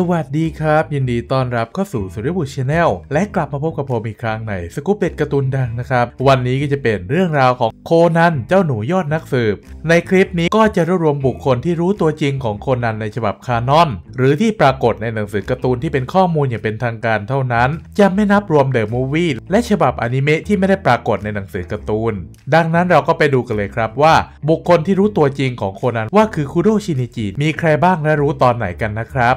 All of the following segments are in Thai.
สวัสดีครับ ยินดีต้อนรับเข้าสู่สุริบุชแนลและกลับมาพบกับผมอีกครั้งในสกูปเป็ดการ์ตูนดังนะครับ วันนี้ก็จะเป็นเรื่องราวของโคนันเจ้าหนูยอดนักสืบ ในคลิปนี้ก็จะรวบรวมบุคคลที่รู้ตัวจริงของโคนันในฉบับคานอน หรือที่ปรากฏในหนังสือการ์ตูนที่เป็นข้อมูลอย่างเป็นทางการเท่านั้น จะไม่นับรวมเดอะมูฟวี่และฉบับอนิเมะที่ไม่ได้ปรากฏในหนังสือการ์ตูนดังนั้นเราก็ไปดูกันเลยครับว่า บุคคลที่รู้ตัวจริงของโคนันว่าคือคุโรชินิจิมีใครบ้างและรู้ตอนไหนกันนะครับ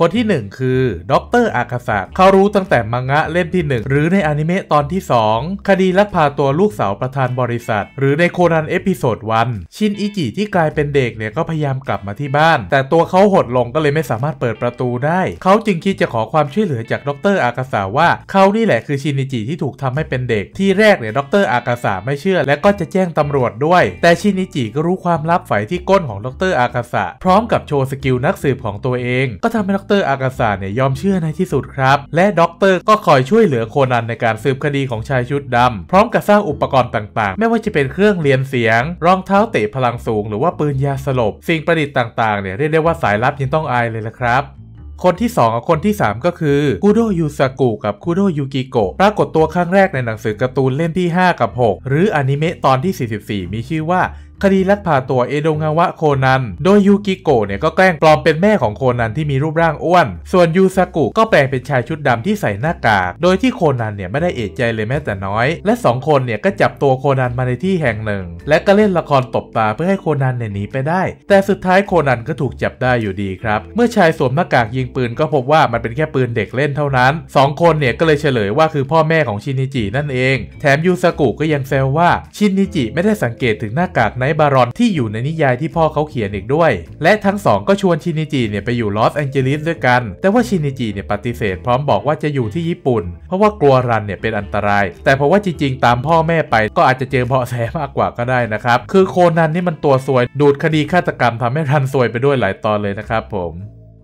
คนที่1คือดรอากาศะเขารู้ตั้งแต่มังงะเล่มที่ 1 หรือในอนิเมะตอนที่ 2 คดีลักพาตัวลูกสาวประธานบริษัท หรือในโคนันเอพิโซดวันชินอิจิที่กลายเป็นเด็กเนี่ยก็พยายามกลับมาที่บ้าน แต่ตัวเขาหดลงก็เลยไม่สามารถเปิดประตูได้ เขาจึงคิดจะขอความช่วยเหลือจากดรอากาซาว่า เขานี่แหละคือชินอิจิที่ถูกทำให้เป็นเด็กที่แรกเนี่ยดรอากาซาไม่เชื่อ และก็จะแจ้งตำรวจด้วย แต่ชินอิจิก็รู้ความลับฝ่ายที่ก้นของดรอากาซาพร้อมกับโชว์สกิลนักสืบของตัวเองก็ทำให้ดเตอร์อากาซาเนี่ย ยอมเชื่อในที่สุดครับ และด็อกเตอร์ก็คอยช่วยเหลือโคนันในการสืบคดีของชายชุดดำ พร้อมกับสร้างอุปกรณ์ต่าง ๆ ไม่ว่าจะเป็นเครื่องเรียนเสียง รองเท้าเตะพลังสูงหรือว่าปืนยาสลบ สิ่งประดิษฐ์ต่างๆ เนี่ย เรียกได้ว่าสายลับยังต้องอายเลยละครับ คนที่2กับคนที่ 3 ก็คือคูโดยูซากุกับคูโดยูกิโกะปรากฏตัวครั้งแรกในหนังสือการ์ตูนเล่มที่5กับ6 หรืออนิเมะตอนที่44 มีชื่อว่าคดีลักพาตัวเอโดงาวะโคนัน โดยยูกิโกะเนี่ยก็แกล้งปลอมเป็นแม่ของโคนันที่มีรูปร่างอ้วน ส่วนยูซากุก็แปลงเป็นชายชุดดำที่ใส่หน้ากาก โดยที่โคนันเนี่ยไม่ได้เอะใจเลยแม้แต่น้อย และ 2 คนเนี่ยก็จับตัวโคนันมาในที่แห่งหนึ่ง และก็เล่นละครตบตาเพื่อให้โคนันเนี่ยหนีไปได้ แต่สุดท้ายโคนันก็ถูกจับได้อยู่ดีครับ เมื่อชายสวมหน้ากากยิงปืน ก็พบว่ามันเป็นแค่ปืนเด็กเล่นเท่านั้น2คนเนี่ยก็เลยเฉลยว่าคือพ่อแม่ของชินิจินั่นเอง แถมยูซากุก็ยังแซวว่าชินิจิไม่ได้สังเกตถึงหน้ากากในนท์บารอนที่อยู่ในนิยายที่พ่อเขาเขียนอีกด้วย และทั้งสองก็ชวนชินิจิเนี่ยไปอยู่ลอสแองเจลิสด้วยกัน แต่ว่าชินิจิเนี่ยปฏิเสธ พร้อมบอกว่าจะอยู่ที่ญี่ปุ่น เพราะว่ากลัวรันเนี่ยเป็นอันตราย แต่เพราะว่าจริงๆตามพ่อแม่ไปก็อาจจะเจอเบาะแสมากกว่าก็ได้นะครับ คือโคนันนี่มันตัวซวยดูดคดีฆาตกรรมทำให้รันซวยไปด้วยหลายตอนเลยนะครับผม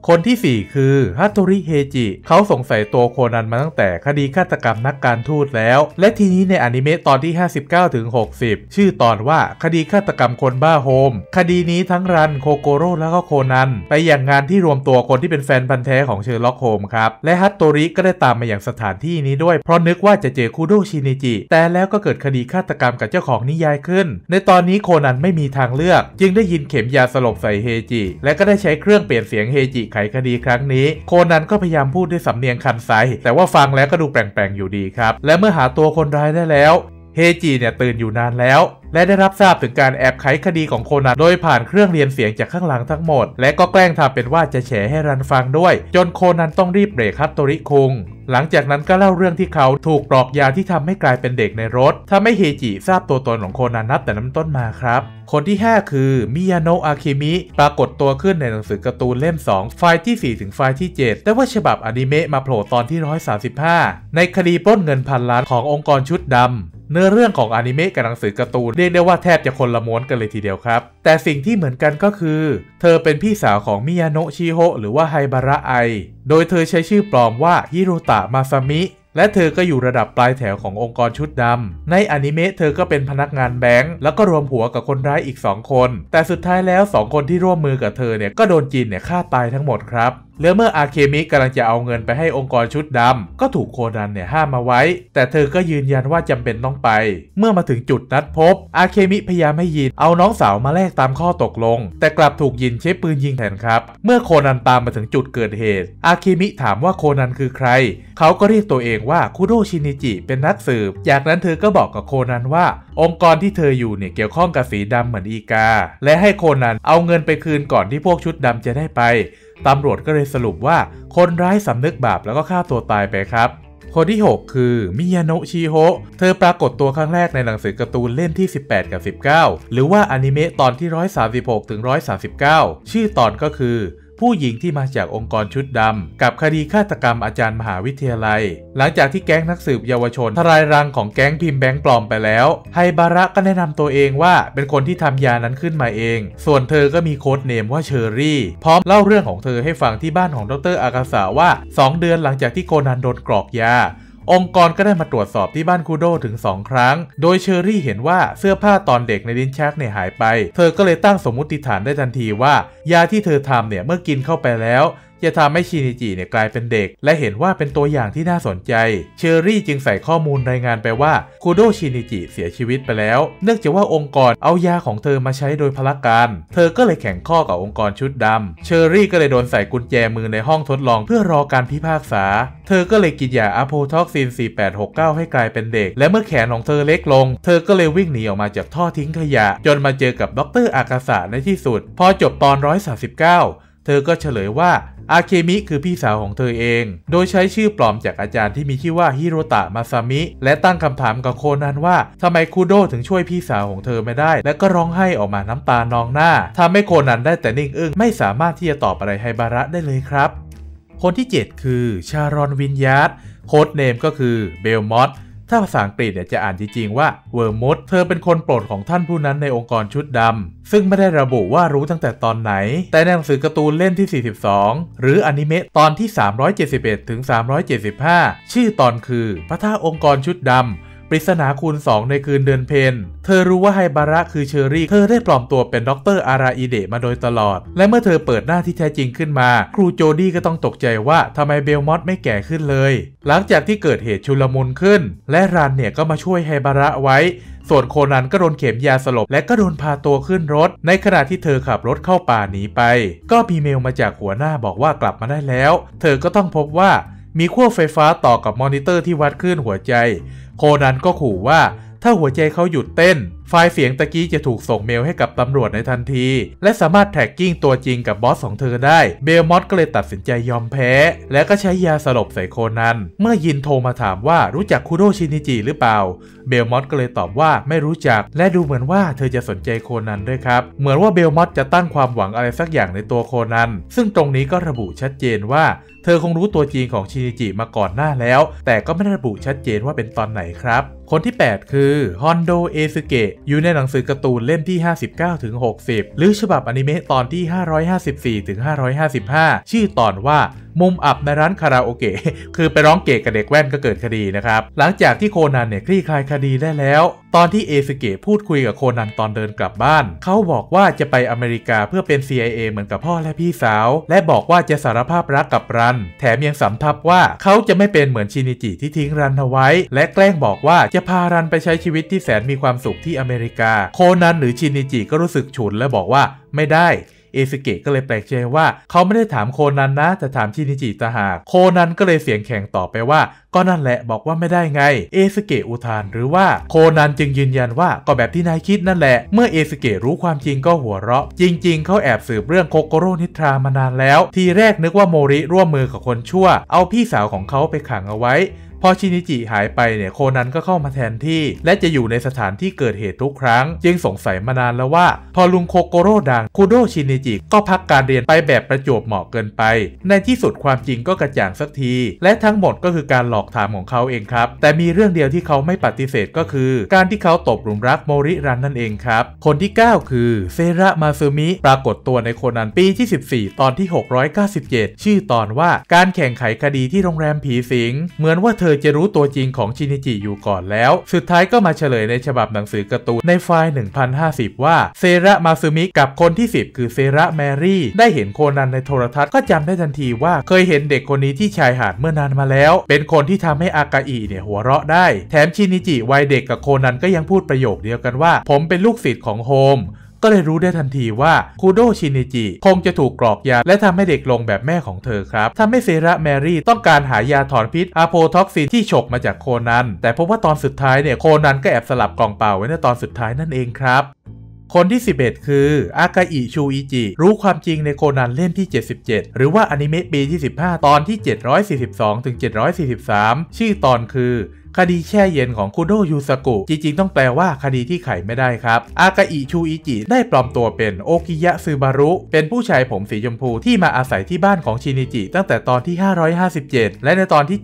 คนที่ 4 คือฮัตโตริ เฮจิ เขาสงสัยตัวโคนันมาตั้งแต่คดีฆาตกรรมนักการทูตแล้ว และทีนี้ในอนิเมะตอนที่ 59 ถึง 60 ชื่อตอนว่าคดีฆาตกรรมคนบ้าโฮม คดีนี้ทั้งรันโคโกโร่แล้วก็โคนัน ไปอย่างงานที่รวมตัวคนที่เป็นแฟนพันธ์แท้ของเชอร์ล็อกโฮมครับ และฮัตโตริก็ได้ตามมาอย่างสถานที่นี้ด้วยเพราะนึกว่าจะเจอคูโดชินิจิแต่แล้วก็เกิดคดีฆาตกรรมกับเจ้าของนิยายขึ้น ในตอนนี้โคนันไม่มีทางเลือกจึงได้ยินเข็มยาสลบใส่เฮจิและก็ได้ใช้เครื่องเปลี่ยนเสียงเฮจิไขคดีครั้งนี้โคนันก็พยายามพูดด้วยสำเนียงคันไซ แต่ว่าฟังแล้วก็ดูแปลงๆอยู่ดีครับ และเมื่อหาตัวคนร้ายได้แล้วเฮจิเนี่ยตื่นอยู่นานแล้ว และได้รับทราบถึงการแอบไขคดีของโคนันโดยผ่านเครื่องเรียนเสียงจากข้างหลังทั้งหมด และก็แกล้งทำเป็นว่าจะแฉให้รันฟังด้วย จนโคนันต้องรีบเบรคฮัตโตริคุง หลังจากนั้นก็เล่าเรื่องที่เขาถูกปลอกยาที่ทำให้กลายเป็นเด็กในรถทำให้เฮจิทราบตัวตนของโคนันนับแต่น้ำต้นมาครับคนที่ 5 คือมิยาโนะอาคิมิปรากฏตัวขึ้นในหนังสือการ์ตูนเล่ม 2 ไฟล์ที่ 4 ถึงไฟล์ที่ 7แต่ว่าฉบับอนิเมะมาโผล่ตอนที่135ในคดีปล้นเงินพันล้านขององค์กรชุดดำเนื้อเรื่องของอนิเมะกับหนังสือการ์ตูนเรียกได้ว่าแทบจะคนละม้วนกันเลยทีเดียวครับ แต่สิ่งที่เหมือนกันก็คือ เธอเป็นพี่สาวของมิยาโนชิโฮหรือว่าไฮบาระไอ โดยเธอใช้ชื่อปลอมว่าฮิรุตะมาซามิและเธอก็อยู่ระดับปลายแถวขององค์กรชุดดำในอนิเมะเธอก็เป็นพนักงานแบงก์แล้วก็รวมหัวกับคนร้ายอีก 2 คน แต่สุดท้ายแล้ว 2 คนที่ร่วมมือกับเธอเนี่ยก็โดนจีนเนี่ยฆ่าตายทั้งหมดครับและเมื่ออาเคมิกำลังจะเอาเงินไปให้องค์กรชุดดำก็ถูกโคนันเนี่ยห้ามมาไว้ แต่เธอก็ยืนยันว่าจำเป็นต้องไป เมื่อมาถึงจุดนัดพบ อาเคมิพยายามให้ยินเอาน้องสาวมาแลกตามข้อตกลง แต่กลับถูกยินใช้ปืนยิงแทนครับ เมื่อโคนันตามมาถึงจุดเกิดเหตุ อาเคมิถามว่าโคนันคือใคร เขาก็เรียกตัวเองว่าคุโดชินิจิเป็นนักสืบจากนั้นเธอก็บอกกับโคนันว่าองค์กรที่เธออยู่เนี่ยเกี่ยวข้องกับสีดำเหมือนอีกา และให้โคนันเอาเงินไปคืนก่อนที่พวกชุดดำจะได้ไป ตำรวจก็เลยสรุปว่าคนร้ายสำนึกบาปแล้วก็ฆ่าตัวตายไปครับ คนที่ 6 คือมิยาโนชิโฮเธอปรากฏตัวครั้งแรกในหนังสือการ์ตูนเล่นที่ 18 กับ 19 หรือว่าอนิเมะตอนที่ 136 ถึง 139 ชื่อตอนก็คือผู้หญิงที่มาจากองค์กรชุดดำกับคดีฆาตกรรมอาจารย์มหาวิทยาลัย หลังจากที่แก๊งนักสืบเยาวชน ทลายรังของแก๊งพิมพ์แบงค์ปลอมไปแล้ว ไฮบาระก็แนะนำตัวเองว่าเป็นคนที่ทำยานั้นขึ้นมาเอง ส่วนเธอก็มีโค้ดเนมว่าเชอร์รี่ พร้อมเล่าเรื่องของเธอให้ฟังที่บ้านของดรอากาสาว่า 2 เดือนหลังจากที่โกนันโดนกรอกยาองค์กรก็ได้มาตรวจสอบที่บ้านคูโดถึง 2 ครั้ง โดยเชอรี่เห็นว่าเสื้อผ้าตอนเด็กในดินชักเนี่ยหายไป เธอก็เลยตั้งสมมติฐานได้ทันทีว่า ยาที่เธอทำเนี่ยเมื่อกินเข้าไปแล้วจะทำให้ชินิจิเนี่ยกลายเป็นเด็ก และเห็นว่าเป็นตัวอย่างที่น่าสนใจ เชอรี่จึงใส่ข้อมูลรายงานไปว่าคูโดชินิจิเสียชีวิตไปแล้ว เนื่องจากว่าองค์กรเอายาของเธอมาใช้โดยพละการ เธอก็เลยแข่งข้อกับองค์กรชุดดำ เชอรี่ก็เลยโดนใส่กุญแจมือในห้องทดลอง เพื่อรอการพิพากษาเธอก็เลยกินยาอะโพท็อกซิน 4869 ให้กลายเป็นเด็ก และเมื่อแขนของเธอเล็กลง เธอก็เลยวิ่งหนีออกมาจากท่อทิ้งขยะ จนมาเจอกับดรอากาศะในที่สุด พอจบตอน 139เธอก็เฉลยว่าอาเคมิคือพี่สาวของเธอเอง โดยใช้ชื่อปลอมจากอาจารย์ที่มีชื่อว่าฮิโรตะมาซามิและตั้งคำถามกับโคนันว่าทำไมคูโดถึงช่วยพี่สาวของเธอไม่ได้ และก็ร้องไห้ออกมาน้ำตานองหน้าทำให้โคนันได้แต่นิ่งอึ้งไม่สามารถที่จะตอบอะไรไฮบาระได้เลยครับ คนที่ 7 คือ ชารอนวินยาร์ดโค้ดเนมก็คือเบลมอตถ้าภาษาอังกฤษเนี่ยจะอ่านจริง ๆ ว่าเวอร์มดเธอเป็นคนโปรดของท่านผู้นั้นในองค์กรชุดดำซึ่งไม่ได้ระบุว่ารู้ตั้งแต่ตอนไหน แต่ในหนังสือการ์ตูนเล่นที่ 42 หรืออนิเมะตอนที่ 371 ถึง 375 ชื่อตอนคือ พระท่าองค์กรชุดดำปริศนาคูณ 2 ในคืนเดือนเพนเธอรู้ว่าไฮบาระคือเชอรี่ เธอได้ปลอมตัวเป็นด็อกเตอร์อาราอิเดะมาโดยตลอด และเมื่อเธอเปิดหน้าที่แท้จริงขึ้นมา ครูโจดี้ก็ต้องตกใจว่าทำไมเบลมอตไม่แก่ขึ้นเลย หลังจากที่เกิดเหตุชุลมุนขึ้น และรันเนี่ยก็มาช่วยไฮบาระไว้ ส่วนโคนันก็โดนเข็มยาสลบและก็โดนพาตัวขึ้นรถ ในขณะที่เธอขับรถเข้าป่าหนีไป ก็มีเมลมาจากหัวหน้าบอกว่ากลับมาได้แล้ว เธอก็ต้องพบว่ามีขั้วไฟฟ้าต่อกับมอนิเตอร์ที่วัดคลื่นหัวใจ โคนันก็ขู่ว่าถ้าหัวใจเขาหยุดเต้นไฟล์เสียงตะกี้จะถูกส่งเมลให้กับตำรวจในทันที และสามารถแท็กกิ้งตัวจริงกับบอสของเธอได้เบลมอสก็เลยตัดสินใจยอมแพ้ และก็ใช้ยาสลบใส่โคนัน เมื่อยินโทรมาถามว่ารู้จักคุโดชินิจิหรือเปล่าเบลมอสก็เลยตอบว่าไม่รู้จัก และดูเหมือนว่าเธอจะสนใจโคนันด้วยครับ เหมือนว่าเบลมอสจะตั้งความหวังอะไรสักอย่างในตัวโคนันซึ่งตรงนี้ก็ระบุชัดเจนว่า เธอคงรู้ตัวจริงของชินิจิมาก่อนหน้าแล้ว แต่ก็ไม่ได้ระบุชัดเจนว่าเป็นตอนไหนครับ คนที่ 8 คือฮอนโดเอซึเกะอยู่ในหนังสือการ์ตูนเล่มที่ 59-60ถึงหรือฉบับอนิเมะตอนที่ 554-555 ชื่อตอนว่ามุมอับในร้านคาราโอเกะคือไปร้องเกะกับเด็กแว่นก็เกิดคดีนะครับ หลังจากที่โคนันเนี่ยคลี่คลายคดีได้แล้ว ตอนที่เอสเกะพูดคุยกับโคนันตอนเดินกลับบ้าน เขาบอกว่าจะไปอเมริกาเพื่อเป็น CIA เหมือนกับพ่อและพี่สาว และบอกว่าจะสารภาพรักกับรัน แถมยังสำทับว่า เขาจะไม่เป็นเหมือนชินิจิที่ทิ้งรันเอาไว้ และแกล้งบอกว่าจะพารันไปใช้ชีวิตที่แสนมีความสุขที่อเมริกา โคนันหรือชินิจิก็รู้สึกฉุนและบอกว่าไม่ได้เอสเกะก็เลยแปลกใจว่า เขาไม่ได้ถามโคนันนะ แต่ถามชินิจิตาหาก โคนันก็เลยเสียงแข็งตอบไปว่าก็นั่นแหละบอกว่าไม่ได้ไง เอสเกะอุทานหรือว่าโคนันจึงยืนยันว่าก็แบบที่นายคิดนั่นแหละเมื่อเอสเกะรู้ความจริงก็หัวเราะ จริงๆ เขาแอบสืบเรื่องโคโกโรนิทรามานานแล้ว ทีแรกนึกว่าโมริร่วมมือกับคนชั่ว เอาพี่สาวของเขาไปขังเอาไว้พอชินิจิหายไปเนี่ยโคนันก็เข้ามาแทนที่ และจะอยู่ในสถานที่เกิดเหตุทุกครั้งจึงสงสัยมานานแล้วว่าพอลุงโคโกโร่ดังคูโดชินิจิก็พักการเรียนไปแบบประจวบเหมาะเกินไป ในที่สุดความจริงก็กระจ่างสักที และทั้งหมดก็คือการหลอกอกถามของเขาเองครับ แต่มีเรื่องเดียวที่เขาไม่ปฏิเสธก็คือการที่เขาตกหลุมรักโมริรันนั่นเองครับ คนที่ 9 คือเซระมาซูมิปรากฏตัวในโคนันปีที่ 14 ตอนที่ 697 ชื่อตอนว่าการแข่งไขคดีที่โรงแรมผีสิงเหมือนว่าเธอจะรู้ตัวจริงของชินิจิอยู่ก่อนแล้ว สุดท้ายก็มาเฉลยในฉบับหนังสือการ์ตูนในไฟล์1050 ว่าเซระมาซูมิกับคนที่ 10 คือเซระแมรี่ได้เห็นโคนันในโทรทัศน์ก็จำได้ทันทีว่าเคยเห็นเด็กคนนี้ที่ชายหาดเมื่อนานมาแล้ว เป็นคนที่ที่ทำให้อากาอิเนี่ยหัวเราะได้ แถมชินิจิวัยเด็กกับโคนันก็ยังพูดประโยคเดียวกันว่า ผมเป็นลูกศิษย์ของโฮม ก็เลยรู้ได้ทันทีว่าคูโดชินิจิคงจะถูกกรอกยา และทำให้เด็กลงแบบแม่ของเธอครับทำให้เซระแมรี่ต้องการหายาถอนพิษอะโพท็อกซินที่ฉกมาจากโคนัน แต่พบว่าตอนสุดท้ายเนี่ยโคนันก็แอบสลับกล่องเปล่าไว้ในตอนสุดท้ายนั่นเองครับคนที่ 11 คืออากาอิชูอิจิรู้ความจริงในโคนันเล่มที่ 77 หรือว่าอนิเมะปีที่15 ตอนที่ 742 ถึง 743 ชื่อตอนคือคดีแช่เย็นของคุโดยูสกุจริงๆ ต้องแปลว่าคดีที่ไขไม่ได้ครับ อากาอิชูอิจิได้ปลอมตัวเป็นโอกิยะซึบารุ เป็นผู้ชายผมสีชมพูที่มาอาศัยที่บ้านของชินิจิ ตั้งแต่ตอนที่ 557 และในตอนที่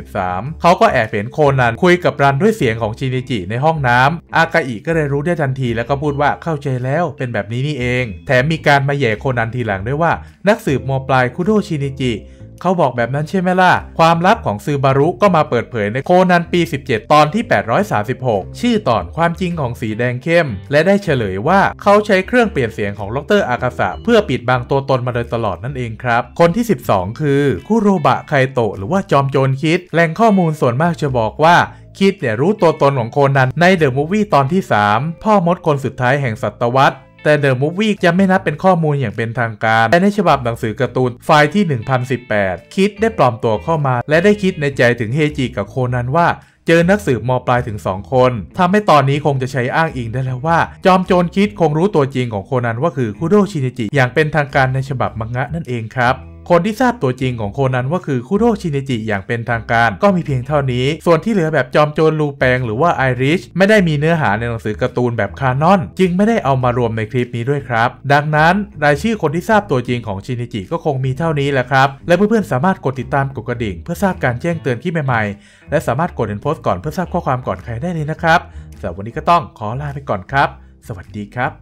743 เขาก็แอบเห็นโคนันคุยกับรันด้วยเสียงของชินิจิในห้องน้ำ อากาอิก็เลยรู้ได้ทันทีแล้วก็พูดว่าเข้าใจแล้วเป็นแบบนี้นี่เอง แถมมีการมาแย่โคนันทีหลังด้วยว่า นักสืบมอปลายคุโดชินิจิเขาบอกแบบนั้นใช่ไหมล่ะ ความลับของซือบารุก็มาเปิดเผยในโคนันปี 17 ตอนที่ 836 ชื่อตอนความจริงของสีแดงเข้ม และได้เฉลยว่าเขาใช้เครื่องเปลี่ยนเสียงของล็อกเตอร์อากาสะเพื่อปิดบังตัวตนมาโดยตลอดนั่นเองครับ คนที่ 12 คือ คุโรบะไคโตะหรือว่าจอมโจรคิดแหล่งข้อมูลส่วนมากจะบอกว่าคิดเนี่ยรู้ตัวตนของโคนันในเดอะมูฟวี่ตอนที่3 พ่อมดคนสุดท้ายแห่งศตวรรษแต่เดอะมูฟวี่จะไม่นับเป็นข้อมูลอย่างเป็นทางการ แต่ในฉบับหนังสือการ์ตูนไฟล์ที่1018 คิดได้ปลอมตัวเข้ามา และได้คิดในใจถึงเฮจิกับโคนันว่า เจอนักสืบมอปลายถึง 2 คน ทำให้ตอนนี้คงจะใช้อ้างอิงได้แล้วว่า จอมโจรคิดคงรู้ตัวจริงของโคนันว่าคือคุโดชินิจิอย่างเป็นทางการในฉบับมังงะนั่นเองครับคนที่ทราบตัวจริงของโคนัน ว่าคือคุโรชินิจิอย่างเป็นทางการ ก็มีเพียงเท่านี้ ส่วนที่เหลือแบบจอมโจรลูแปงหรือว่าไอริชไม่ได้มีเนื้อหาในหนังสือการ์ตูนแบบคานอน จึงไม่ได้เอามารวมในคลิปนี้ด้วยครับ ดังนั้นรายชื่อคนที่ทราบตัวจริงของชินิจิ ก็คงมีเท่านี้แหละครับ และเพื่อนๆสามารถกดติดตามกดกระดิ่ง เพื่อทราบการแจ้งเตือนที่ใหม่ๆ และสามารถกดเห็นโพสต์ก่อนเพื่อทราบข้อความก่อนใครได้เลยนะครับสำหรับวันนี้ก็ต้องขอลาไปก่อนครับ สวัสดีครับ